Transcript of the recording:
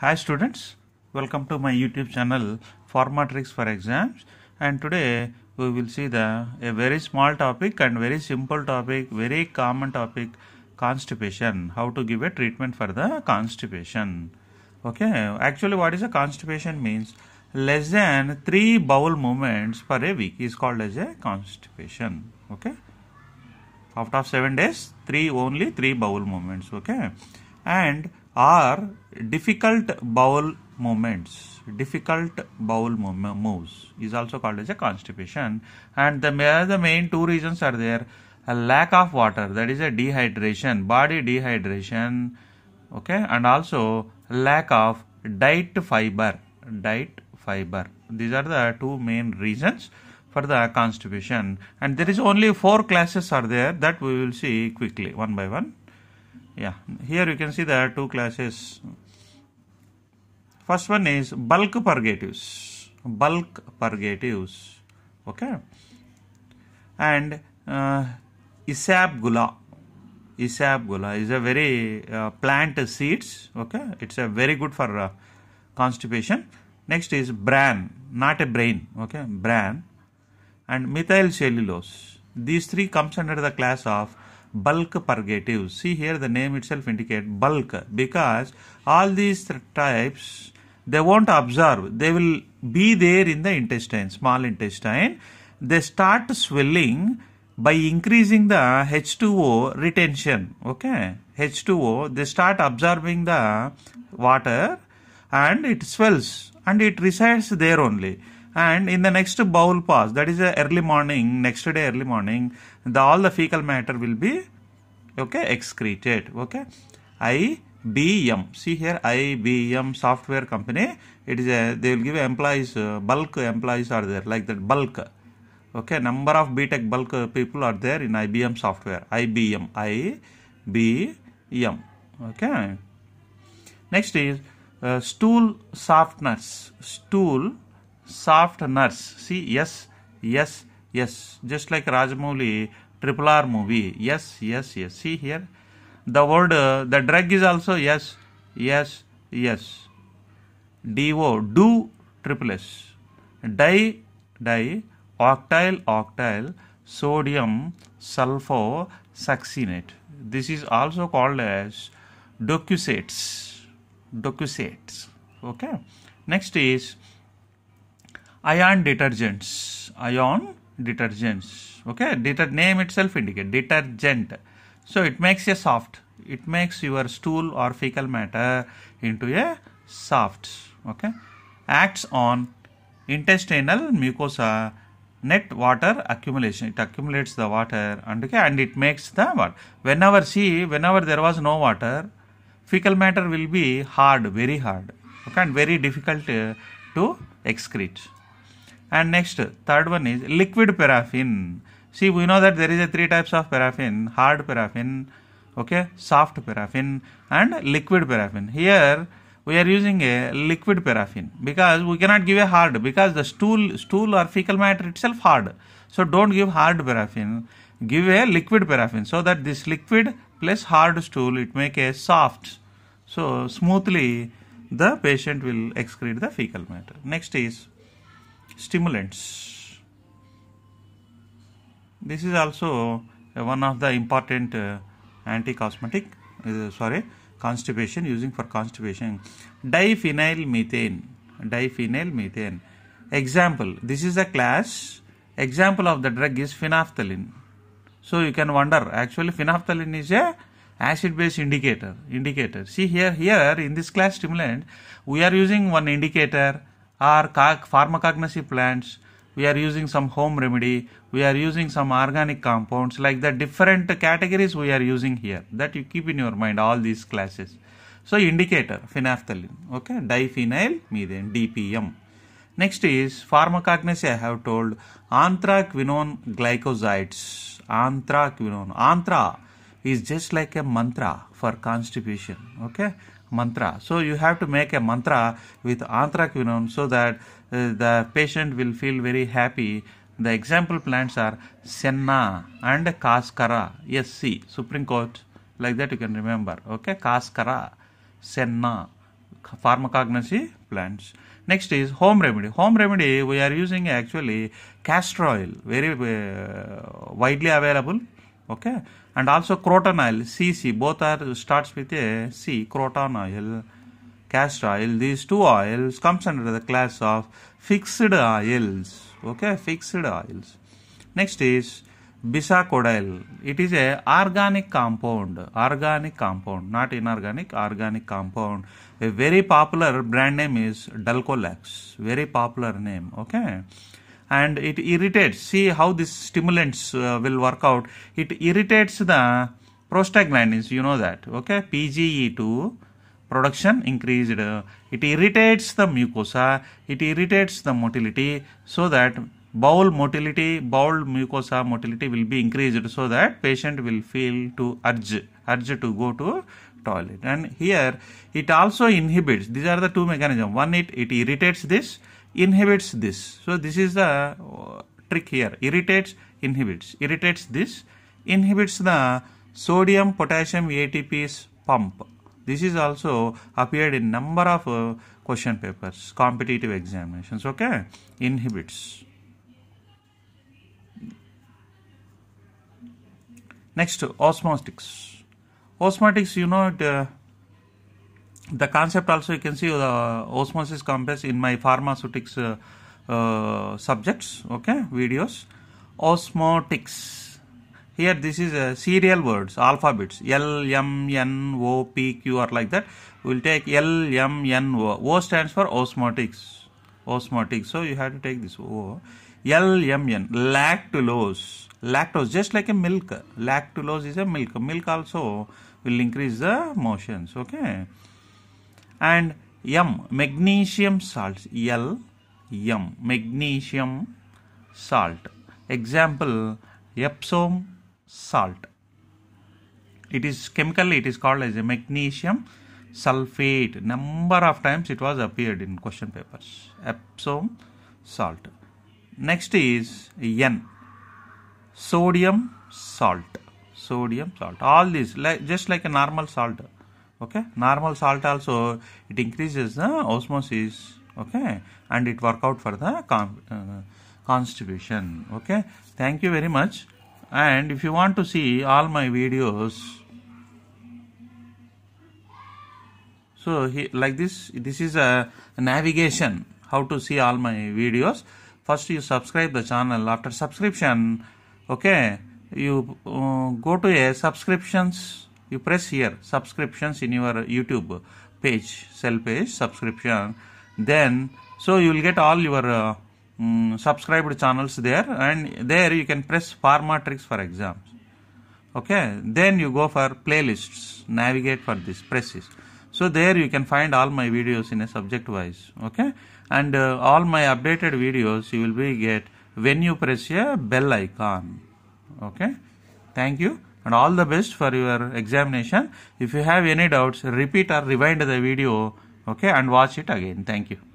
Hi students, welcome to my YouTube channel Format Tricks for Exams and today we will see the a very small topic and very simple topic, very common topic constipation, how to give a treatment for the constipation. Okay, actually what is a constipation means less than 3 bowel movements per a week is called as a constipation. Okay, after 7 days 3 only 3 bowel movements. Okay, and are difficult bowel movements difficult bowel moves is also called as a constipation and the, the main two reasons are there a lack of water that is a dehydration body dehydration okay and also lack of diet fiber diet fiber these are the two main reasons for the constipation and there is only four classes are there that we will see quickly one by one yeah here you can see there are two classes first one is bulk purgatives bulk purgatives okay and uh, isabgula isabgula is a very uh, plant seeds okay it's a very good for uh, constipation next is bran not a brain okay bran and methyl cellulose these three comes under the class of bulk purgatives. See here the name itself indicate bulk because all these types they won't observe. They will be there in the intestine, small intestine. They start swelling by increasing the H2O retention. Okay, H2O they start absorbing the water and it swells and it resides there only and in the next bowel pass that is early morning next day early morning the all the fecal matter will be okay excreted okay IBM see here IBM software company it is a they will give employees uh, bulk employees are there like that bulk okay number of btech bulk people are there in IBM software IBM IBM okay next is uh, stool softness stool soft nurse see yes yes yes just like Rajamouli triple R movie yes yes yes see here the word uh, the drug is also yes yes yes do do triple s di di octyl octyl sodium succinate. this is also called as docusates docusates okay next is ion detergents ion detergents okay deter name itself indicate detergent so it makes a soft it makes your stool or fecal matter into a soft okay acts on intestinal mucosa net water accumulation it accumulates the water and okay, and it makes the what whenever see whenever there was no water fecal matter will be hard very hard okay and very difficult uh, to excrete and next, third one is liquid paraffin. See, we know that there is a three types of paraffin, hard paraffin, okay, soft paraffin and liquid paraffin. Here we are using a liquid paraffin because we cannot give a hard because the stool, stool or fecal matter itself hard. So don't give hard paraffin, give a liquid paraffin so that this liquid plus hard stool it make a soft. So smoothly the patient will excrete the fecal matter. Next is stimulants. This is also uh, one of the important uh, anti-cosmetic, uh, sorry, constipation using for constipation. Diphenyl methane, diphenyl methane. Example, this is a class. Example of the drug is phenolphthalein. So you can wonder, actually phenolphthalein is a acid base indicator indicator see here here in this class stimulant we are using one indicator are pharmacognosy plants we are using some home remedy we are using some organic compounds like the different categories we are using here that you keep in your mind all these classes so indicator phenolphthalein okay diphenyl, methane, dpm next is pharmacognosy i have told anthraquinone glycosides anthraquinone anthra is just like a mantra for constipation okay mantra. So you have to make a mantra with anthraquinone so that uh, the patient will feel very happy. The example plants are senna and kaskara. Yes, see, Supreme Court, like that you can remember. Okay, kaskara, senna, pharmacognosy plants. Next is home remedy. Home remedy we are using actually castor oil, very uh, widely available okay and also croton oil cc both are starts with a c croton oil castor oil these two oils comes under the class of fixed oils okay fixed oils next is bisacodyl it is a organic compound organic compound not inorganic organic compound a very popular brand name is dulcolax very popular name okay and it irritates see how these stimulants uh, will work out it irritates the prostaglandins you know that okay pge2 production increased it irritates the mucosa it irritates the motility so that bowel motility bowel mucosa motility will be increased so that patient will feel to urge urge to go to toilet and here it also inhibits these are the two mechanisms one it it irritates this inhibits this so this is the uh, trick here irritates inhibits irritates this inhibits the sodium potassium ATPase pump this is also appeared in number of uh, question papers competitive examinations okay inhibits next osmotics osmotics you know it uh, the concept also you can see the osmosis compass in my pharmaceutics uh, uh, subjects okay videos osmotics here this is a uh, serial words alphabets L M N O P Q or like that we'll take L M N O O stands for osmotics osmotic so you have to take this O L M N lactulose lactose just like a milk lactulose is a milk milk also will increase the motions okay and M magnesium salts L M magnesium salt example Epsom salt it is chemically it is called as a magnesium sulfate number of times it was appeared in question papers Epsom salt next is N sodium salt sodium salt all these like just like a normal salt okay normal salt also it increases the osmosis okay and it work out for the uh, constipation okay thank you very much and if you want to see all my videos so he, like this this is a navigation how to see all my videos first you subscribe the channel after subscription okay you uh, go to a subscriptions you press here subscriptions in your youtube page cell page subscription then so you will get all your uh, um, subscribed channels there and there you can press pharma tricks for exams okay then you go for playlists navigate for this presses so there you can find all my videos in a subject wise okay and uh, all my updated videos you will be get when you press a bell icon okay thank you and all the best for your examination if you have any doubts repeat or rewind the video okay and watch it again thank you